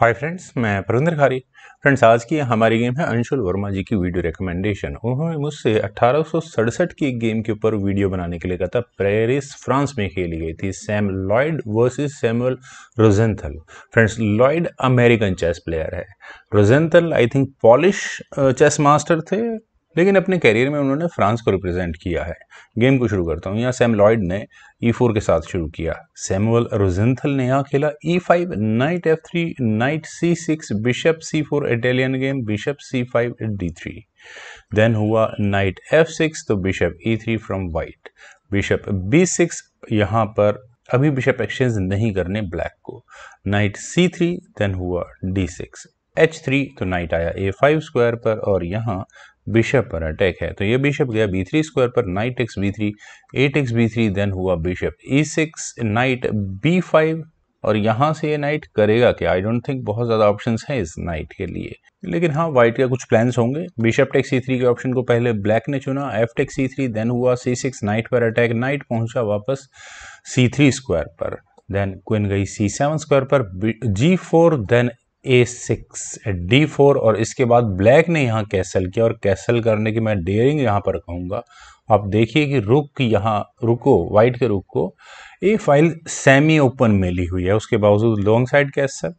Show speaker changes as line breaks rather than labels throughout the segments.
hi friends मैं परविंदर खारी friends आज की हमारी गेम है अंशुल वर्मा जी की वीडियो रिकमेंडेशन उन्होंने मुझसे अट्ठारह की एक गेम के ऊपर वीडियो बनाने के लिए कहा था पेरिस फ्रांस में खेली गई थी Sam Loyd versus Samuel Rosenthal friends Loyd American chess player है Rosenthal I think Polish chess master थे लेकिन अपने करियर में उन्होंने फ्रांस को रिप्रेजेंट किया है गेम को शुरू करता हूँ यहाँ सैम लॉयड ने ई e फोर के साथ शुरू किया सैमुअल रोजेंथल ने यहाँ खेला e five knight f three knight सी six bishop c four Italian game bishop c five d three then हुआ नाइट एफ सिक्स तो bishop e three from white bishop b six यहाँ पर अभी बिशप एक्सचेंज नहीं करने black को knight c three then हुआ d six h three तो नाइट आया ए फाइव स्क्वायर पर और यहाँ बिशप पर अटैक है तो ये बिशप गया बी थ्री स्क्वायर पर knight x b three eight x b three then हुआ bishop e six knight b five और यहाँ से ये नाइट करेगा क्या आई डोंट थिंक बहुत ज़्यादा ऑप्शंस हैं इस नाइट के लिए लेकिन हाँ वाइट का कुछ प्लान्स होंगे बिशप टेक सी थ्री के ऑप्शन को पहले ब्लैक ने चुना f take c three then हुआ सी सिक्स नाइट पर अटैक नाइट पहुंचा वापस सी थ्री स्क्वायर पर देन क्विन गई सी सेवन स्क्वायर पर g four then a six d four और इसके बाद ब्लैक ने यहाँ कैसल किया और कैसल करने की मैं डेयरिंग यहाँ पर कहूँगा आप देखिए कि रुक यहाँ रुको वाइट के रुक को ये फाइल सेमी ओपन में ली हुई है उसके बावजूद long side castle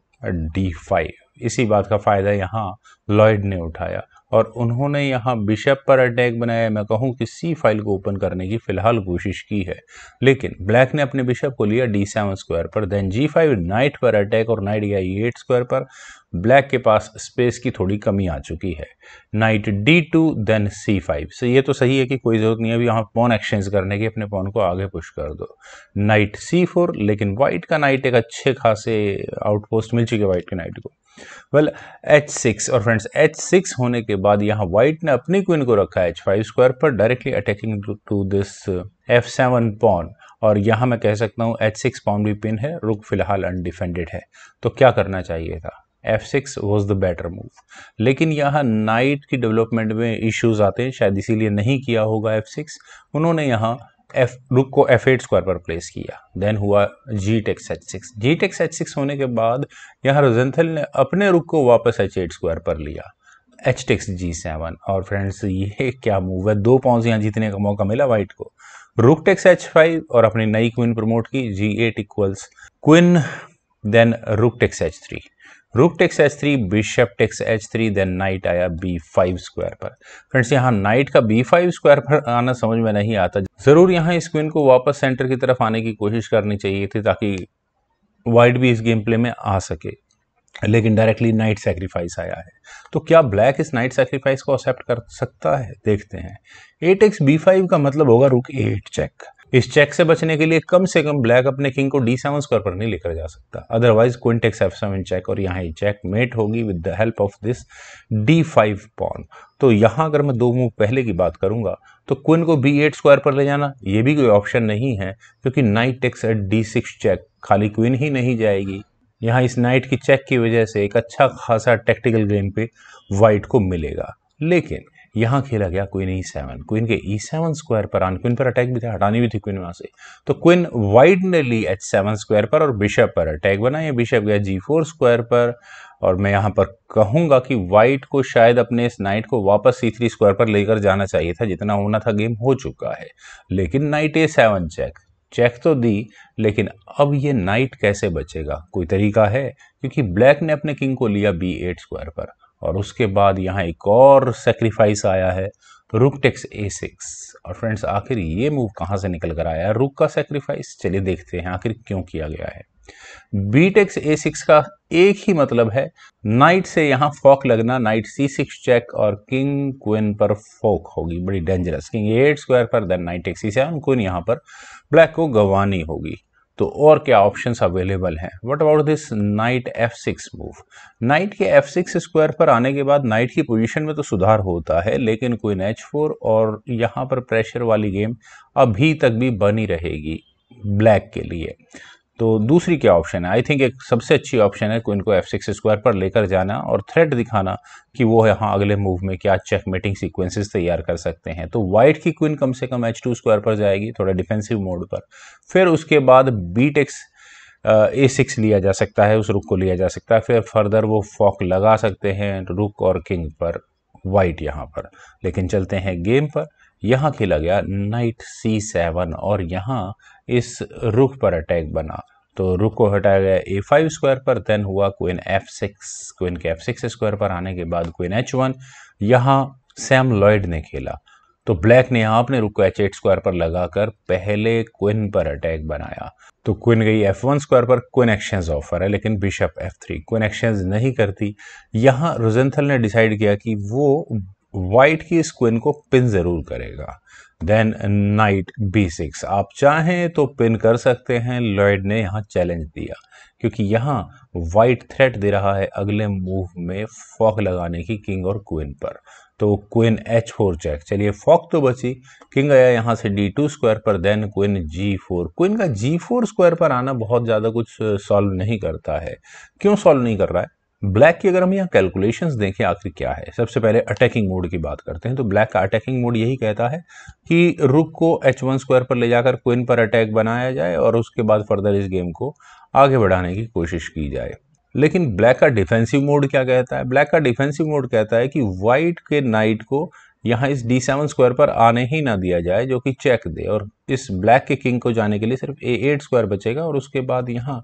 d five इसी बात का फ़ायदा यहाँ लॉयड ने उठाया और उन्होंने यहाँ बिशप पर अटैक बनाया मैं कहूँ कि सी फाइल को ओपन करने की फिलहाल कोशिश की है लेकिन ब्लैक ने अपने बिशप को लिया डी सेवन स्क्वायर पर देन जी फाइव नाइट पर अटैक और नाइट गया ई एट स्क्वायर पर ब्लैक के पास स्पेस की थोड़ी कमी आ चुकी है knight d two then c five so ये तो सही है कि कोई ज़रूरत नहीं है अभी यहाँ पॉन एक्सचेंज करने की अपने पॉन को आगे पुश कर दो नाइट सी फोर लेकिन वाइट का नाइट एक अच्छे खासे आउटपोस्ट मिल चुकी है वाइट के नाइट को वेल एच सिक्स और फ्रेंड्स एच सिक्स होने के बाद यहाँ वाइट ने अपनी क्वीन को रखा है एच फाइव स्क्वायर पर directly attacking to this f seven pawn और यहाँ मैं कह सकता हूँ एच सिक्स पॉन भी पिन है रुक फिलहाल अनडिफेंडेड है तो क्या करना चाहिए था F6 six was the better move लेकिन यहाँ नाइट की डेवलपमेंट में इश्यूज आते हैं शायद इसीलिए नहीं किया होगा F6 उन्होंने यहाँ एफ रुक को एफ एट स्क्वायर पर प्लेस किया देन हुआ g takes h six g takes h six होने के बाद यहाँ रोजेंथल ने अपने रुक को वापस एच एट स्क्वायर पर लिया एच टेक्स जी सेवन और फ्रेंड्स ये क्या मूव है दो पाउंड यहाँ जीतने का मौका मिला वाइट को रुक टेक्स एच फाइव और अपनी नई क्वीन प्रमोट की g eight equals queen then rook takes h three rook takes h three bishop takes h three then knight आया बी फाइव स्क्वायर पर फ्रेंड्स यहाँ नाइट का बी फाइव स्क्वायर पर आना समझ में नहीं आता ज़रूर यहाँ इस क्वीन को वापस सेंटर की तरफ आने की कोशिश करनी चाहिए थी ताकि वाइट भी इस गेम प्ले में आ सके लेकिन डायरेक्टली नाइट सेक्रीफाइस आया है तो क्या ब्लैक इस नाइट सेक्रीफाइस को एक्सेप्ट कर सकता है देखते हैं एट एक्स बी फाइव का मतलब होगा रुक एट चेक इस चेक से बचने के लिए कम से कम ब्लैक अपने किंग को डी सेवन स्क्वायर पर नहीं लेकर जा सकता otherwise queen takes f seven check और यहाँ चेक मेट होगी with the help of this d five pawn तो यहाँ अगर मैं दो मूव पहले की बात करूंगा तो क्विन को बी एट स्क्वायर पर ले जाना ये भी कोई ऑप्शन नहीं है क्योंकि knight takes at d six check खाली क्विन ही नहीं जाएगी यहाँ इस नाइट की चेक की वजह से एक अच्छा खासा टेक्टिकल गेम पे वाइट को मिलेगा लेकिन यहाँ खेला गया क्वीन ई सेवन क्वीन के ई सेवन स्क्वायर पर आन क्वीन पर अटैक भी था हटानी भी थी क्वीन वहाँ से तो क्वीन वाइड ने ली एच सेवन स्क्वायर पर और बिशप पर अटैक बना ये बिशप गया जी फोर स्क्वायर पर और मैं यहाँ पर कहूँगा कि वाइट को शायद अपने इस नाइट को वापस सी थ्री स्क्वायर पर लेकर जाना चाहिए था जितना होना था गेम हो चुका है लेकिन knight a seven check check तो दी लेकिन अब ये नाइट कैसे बचेगा कोई तरीका है क्योंकि ब्लैक ने अपने किंग को लिया बी एट स्क्वायर पर और उसके बाद यहाँ एक और सेक्रीफाइस आया है रुक टेक्स ए सिक्स और फ्रेंड्स आखिर ये मूव कहाँ से निकल कर आया है रुक का सेक्रीफाइस चलिए देखते हैं आखिर क्यों किया गया है बी टेक्स ए सिक्स का एक ही मतलब है नाइट से यहाँ फॉक लगना नाइट सी सिक्स चेक और किंग क्वीन पर फोक होगी बड़ी डेंजरस किंग एट स्क्वायर पर then knight x c seven queen यहाँ पर ब्लैक को गंवानी होगी तो और क्या ऑप्शंस अवेलेबल हैं what about this knight f six move knight के एफ सिक्स स्क्वायर पर आने के बाद नाइट की पोजीशन में तो सुधार होता है लेकिन क्वीन एच फोर और यहाँ पर प्रेशर वाली गेम अभी तक भी बनी रहेगी ब्लैक के लिए तो दूसरी क्या ऑप्शन है आई थिंक एक सबसे अच्छी ऑप्शन है इनको एफ सिक्स स्क्वायर पर लेकर जाना और थ्रेड दिखाना कि वो यहाँ अगले मूव में क्या चेक मेटिंग सीक्वेंसेस तैयार कर सकते हैं तो वाइट की क्वीन कम से कम एच टू स्क्वायर पर जाएगी थोड़ा डिफेंसिव मोड पर फिर उसके बाद बी टेक्स ए सिक्स लिया जा सकता है उस रुक को लिया जा सकता है फिर फर्दर वो फॉक लगा सकते हैं रुक और किंग पर वाइट यहाँ पर लेकिन चलते हैं गेम पर यहाँ खेला गया नाइट सी सेवन और यहाँ इस रुख पर अटैक बना तो रुख को हटाया गया ए फाइव स्क्वायर पर देन हुआ क्वीन एफ सिक्स क्वीन के एफ सिक्स स्क्वायर पर आने के बाद क्वीन एच वन यहाँ सैम लॉयड ने खेला तो ब्लैक ने यहाँ अपने रुख को एच एट स्क्वायर पर लगाकर पहले क्विन पर अटैक बनाया तो क्विन गई एफ वन स्क्वायर पर क्विन एक्शंस ऑफर है लेकिन bishop f three queen exchange नहीं करती यहाँ रोजेंथल ने डिसाइड किया कि वो वाइट की क्वीन को पिन ज़रूर करेगा देन नाइट बी सिक्स आप चाहें तो पिन कर सकते हैं लॉयड ने यहाँ चैलेंज दिया क्योंकि यहाँ वाइट थ्रेट दे रहा है अगले मूव में फॉक लगाने की किंग और क्विन पर तो क्वीन एच फोर चेक चलिए फॉक तो बची किंग आया यहाँ से डी टू स्क्वायर पर then queen g four queen का जी फोर स्क्वायर पर आना बहुत ज़्यादा कुछ सॉल्व नहीं करता है क्यों सॉल्व नहीं कर रहा है ब्लैक की अगर हम यहाँ कैलकुलेशंस देखें आखिर क्या है सबसे पहले अटैकिंग मोड की बात करते हैं तो ब्लैक का अटैकिंग मोड यही कहता है कि रुक को एच वन स्क्वायर पर ले जाकर क्विन पर अटैक बनाया जाए और उसके बाद फर्दर इस गेम को आगे बढ़ाने की कोशिश की जाए लेकिन ब्लैक का डिफेंसिव मोड क्या कहता है ब्लैक का डिफेंसिव मोड कहता है कि वाइट के नाइट को यहाँ इस डी सेवन स्क्वायर पर आने ही ना दिया जाए जो कि चेक दे और इस ब्लैक के किंग को जाने के लिए सिर्फ ए एट स्क्वायर बचेगा और उसके बाद यहाँ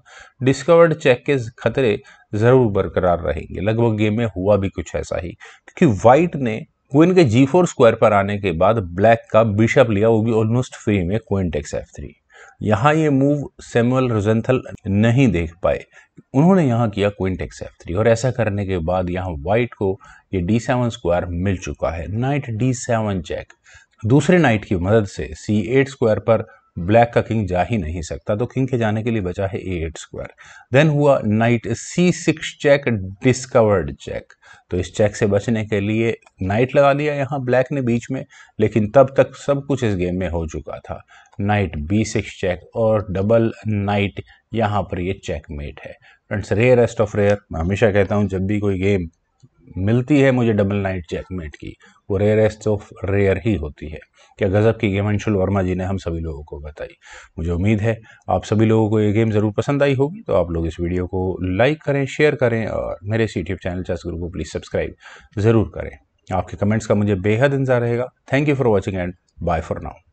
डिस्कवर्ड चेक के खतरे ज़रूर बरकरार रहेंगे लगभग गेम में हुआ भी कुछ ऐसा ही क्योंकि वाइट ने क्विन के जी फोर स्क्वायर पर आने के बाद ब्लैक का बिशप लिया वो भी ऑलमोस्ट फ्री में क्विन टेक्स एफ थ्री यहाँ ये मूव सेमुअल रोजेंथल नहीं देख पाए उन्होंने यहाँ किया क्विंट एक्स एफ थ्री और ऐसा करने के बाद यहाँ वाइट को ये डी सेवन स्क्वायर मिल चुका है नाइट डी सेवन चेक दूसरे नाइट की मदद से सी एट स्क्वायर पर ब्लैक का किंग जा ही नहीं सकता तो किंग के जाने के लिए बचा है ए एट स्क्वायर देन हुआ नाइट सी सिक्स चेक डिस्कवर्ड चेक तो इस चेक से बचने के लिए नाइट लगा दिया यहाँ ब्लैक ने बीच में लेकिन तब तक सब कुछ इस गेम में हो चुका था नाइट बी सिक्स चेक और डबल नाइट यहाँ पर ये चेक मेट है फ्रेंड्स रेयरेस्ट ऑफ रेयर मैं हमेशा कहता हूँ जब भी कोई गेम मिलती है मुझे डबल नाइट चेकमेट की वो रेयरेस्ट ऑफ रेयर ही होती है क्या गज़ब की गेम अंशुल वर्मा जी ने हम सभी लोगों को बताई मुझे उम्मीद है आप सभी लोगों को ये गेम ज़रूर पसंद आई होगी तो आप लोग इस वीडियो को लाइक करें शेयर करें और मेरे इस यूट्यूब चैनल चेस ग्रुप को प्लीज़ सब्सक्राइब ज़रूर करें आपके कमेंट्स का मुझे बेहद इंतजार रहेगा thank you for watching and bye for now